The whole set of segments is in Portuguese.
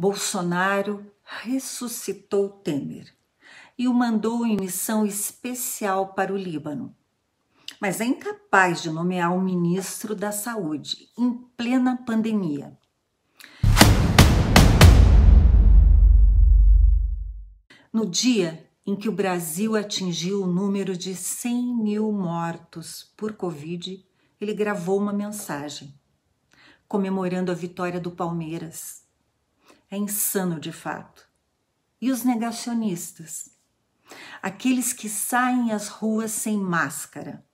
Bolsonaro ressuscitou Temer e o mandou em missão especial para o Líbano. Mas é incapaz de nomear o ministro da Saúde em plena pandemia. No dia em que o Brasil atingiu o número de 100 mil mortos por Covid, ele gravou uma mensagem comemorando a vitória do Palmeiras é insano de fato. E os negacionistas? Aqueles que saem às ruas sem máscara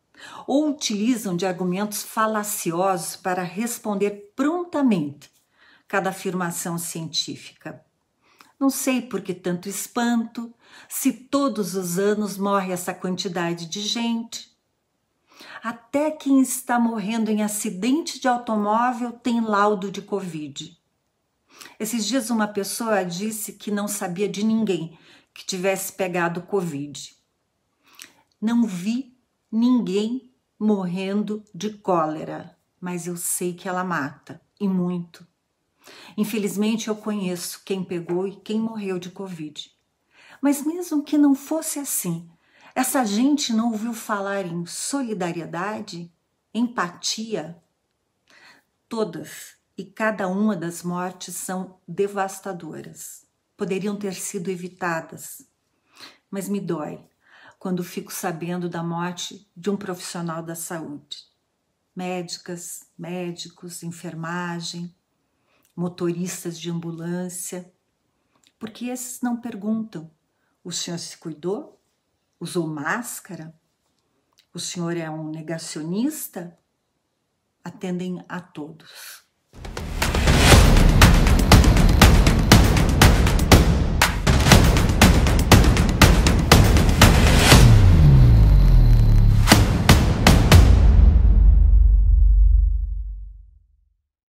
ou utilizam de argumentos falaciosos para responder prontamente cada afirmação científica. Não sei por que tanto espanto, se todos os anos morre essa quantidade de gente. Até quem está morrendo em acidente de automóvel tem laudo de Covid. Esses dias uma pessoa disse que não sabia de ninguém que tivesse pegado Covid. Não vi ninguém morrendo de cólera, mas eu sei que ela mata e muito. Infelizmente eu conheço quem pegou e quem morreu de Covid. Mas mesmo que não fosse assim, essa gente não ouviu falar em solidariedade, empatia? Todas e cada uma das mortes são devastadoras. Poderiam ter sido evitadas, mas me dói quando fico sabendo da morte de um profissional da saúde. Médicas, médicos, enfermagem, motoristas de ambulância, porque esses não perguntam: o senhor se cuidou? Usou máscara? O senhor é um negacionista? Atendem a todos.